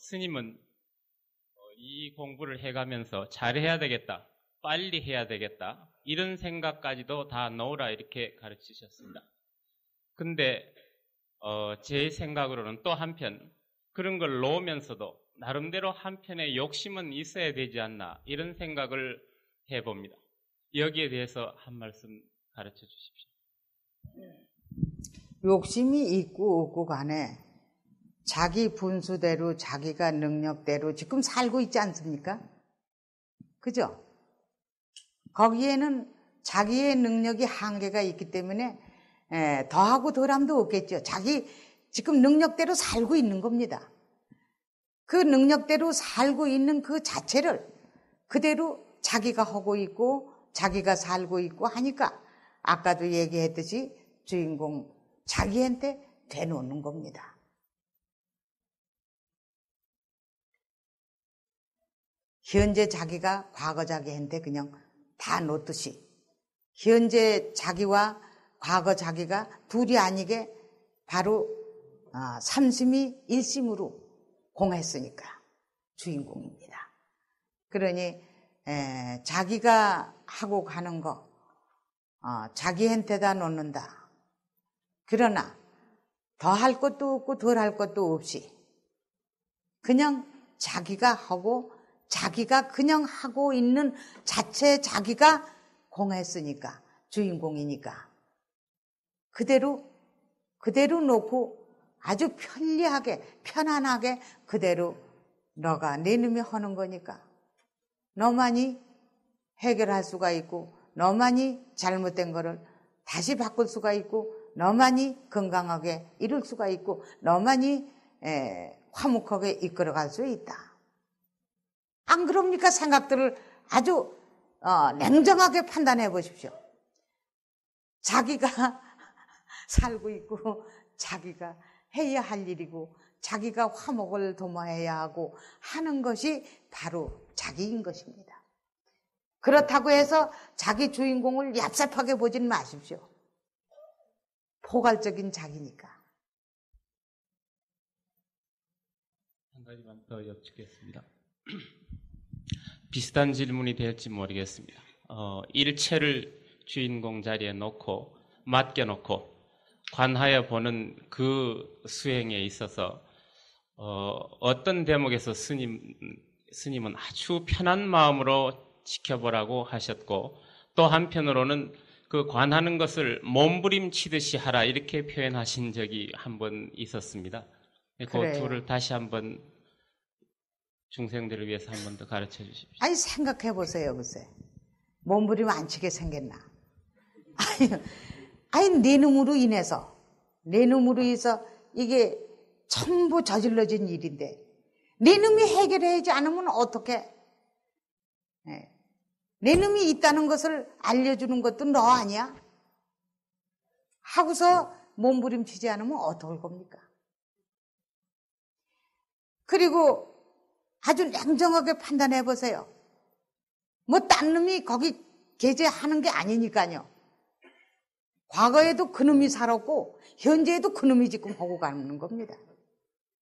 스님은 어, 이 공부를 해가면서 잘해야 되겠다, 빨리 해야 되겠다, 이런 생각까지도 다 넣으라 이렇게 가르치셨습니다. 근데 어, 제 생각으로는 또 한편 그런 걸 놓으면서도 나름대로 한편의 욕심은 있어야 되지 않나 이런 생각을 해봅니다. 여기에 대해서 한 말씀 가르쳐 주십시오. 네. 욕심이 있고 없고 간에 자기 분수대로 자기가 능력대로 지금 살고 있지 않습니까? 그죠? 거기에는 자기의 능력이 한계가 있기 때문에 예, 더하고 덜함도 없겠죠. 자기 지금 능력대로 살고 있는 겁니다. 그 능력대로 살고 있는 그 자체를 그대로 자기가 하고 있고 자기가 살고 있고 하니까 아까도 얘기했듯이 주인공 자기한테 대놓는 겁니다. 현재 자기가 과거 자기한테 그냥 다 놓듯이 현재 자기와 과거 자기가 둘이 아니게 바로 아, 삼심이 일심으로 공했으니까 주인공입니다. 그러니 자기가 하고 가는 거 어, 자기한테다 놓는다. 그러나 더 할 것도 없고 덜 할 것도 없이 그냥 자기가 하고 자기가 그냥 하고 있는 자체 자기가 공했으니까 주인공이니까 그대로 그대로 놓고 아주 편리하게 편안하게 그대로 너가 내 눈에 하는 거니까 너만이 해결할 수가 있고 너만이 잘못된 거를 다시 바꿀 수가 있고 너만이 건강하게 이룰 수가 있고 너만이 에, 화목하게 이끌어갈 수 있다. 안 그럽니까? 생각들을 아주 어, 냉정하게 판단해 보십시오. 자기가 살고 있고 자기가 해야 할 일이고 자기가 화목을 도모해야 하고 하는 것이 바로 자기인 것입니다. 그렇다고 해서 자기 주인공을 얍삽하게 보진 마십시오. 포괄적인 자기니까. 한 가지만 더 여쭙겠습니다. 비슷한 질문이 될지 모르겠습니다. 어, 일체를 주인공 자리에 놓고 맡겨놓고 관하여 보는 그 수행에 있어서 어, 떤 대목에서 스님, 스님은 아주 편한 마음으로 지켜보라고 하셨고 또 한편으로는 그 관하는 것을 몸부림치듯이 하라 이렇게 표현하신 적이 한 번 있었습니다. 그 그래요. 둘을 다시 한번 중생들을 위해서 한 번 더 가르쳐 주십시오. 아니 생각해 보세요, 글쎄. 몸부림 안 치게 생겼나? 아니, 아니 내 놈으로 인해서 내 놈으로 인해서 이게 전부 저질러진 일인데 내 놈이 해결하지 해 않으면 어떻게? 네. 예. 내 놈이 있다는 것을 알려주는 것도 너 아니야? 하고서 몸부림치지 않으면 어떨 겁니까? 그리고 아주 냉정하게 판단해 보세요. 뭐, 딴 놈이 거기 게재하는 게 아니니까요. 과거에도 그놈이 살았고, 현재에도 그놈이 지금 하고 가는 겁니다.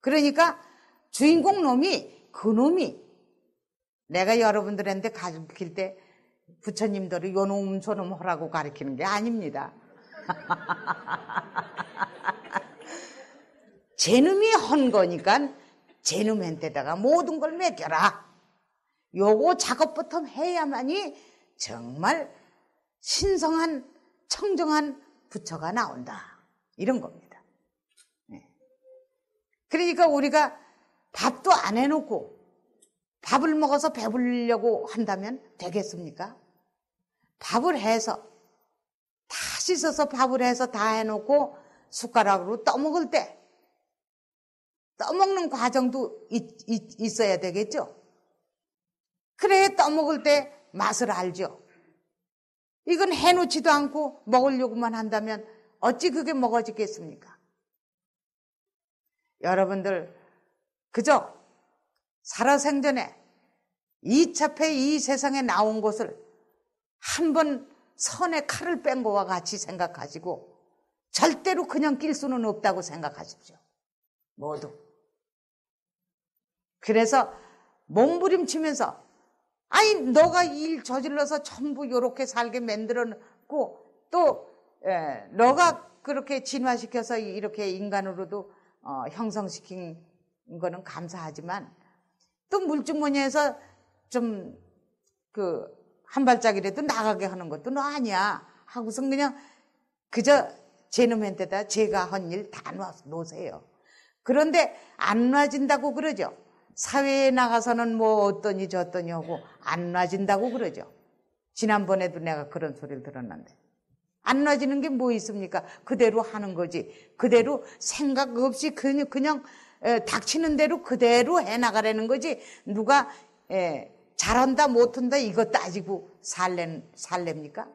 그러니까 주인공 놈이, 그놈이, 내가 여러분들한테 가르칠 때, 부처님들이 요놈 저놈 하라고 가르치는 게 아닙니다. 제놈이 헌 거니까 제누멘트에다가 모든 걸 맡겨라. 요거 작업부터 해야만이 정말 신성한 청정한 부처가 나온다. 이런 겁니다. 네. 그러니까 우리가 밥도 안 해놓고 밥을 먹어서 배불리려고 한다면 되겠습니까? 밥을 해서 다 씻어서 밥을 해서 다 해놓고 숟가락으로 떠먹을 때 떠먹는 과정도 있, 있, 있어야 되겠죠? 그래야 떠먹을 때 맛을 알죠. 이건 해놓지도 않고 먹으려고만 한다면 어찌 그게 먹어지겠습니까? 여러분들, 그저 살아생전에 이차페이 세상에 나온 것을 한 번 선에 칼을 뺀 것과 같이 생각하시고 절대로 그냥 낄 수는 없다고 생각하십시오. 모두. 그래서 몸부림치면서 아니 너가 일 저질러서 전부 요렇게 살게 만들어놓고 또 에, 예, 너가 그렇게 진화시켜서 이렇게 인간으로도 어, 형성시킨 거는 감사하지만 또물증머니에서좀 그 한 발짝이라도 나가게 하는 것도 너 아니야 하고선 그냥 그저 제놈한테다 제가 한 일 다 놓으세요. 그런데 안 놔진다고 그러죠. 사회에 나가서는 뭐 어떠니 저떠니 하고 안 놔진다고 그러죠. 지난번에도 내가 그런 소리를 들었는데. 안 놔지는 게 뭐 있습니까? 그대로 하는 거지. 그대로 생각 없이 그냥, 그냥 에, 닥치는 대로 그대로 해나가라는 거지. 누가 에, 잘한다 못한다 이거 따지고 뭐 살래, 살랩니까?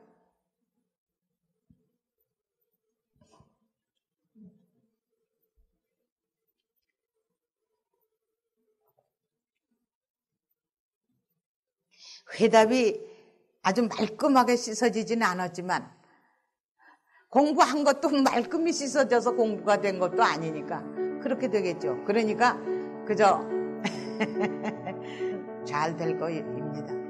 회답이 아주 말끔하게 씻어지지는 않았지만 공부한 것도 말끔히 씻어져서 공부가 된 것도 아니니까 그렇게 되겠죠. 그러니까 그저 잘될 거입니다.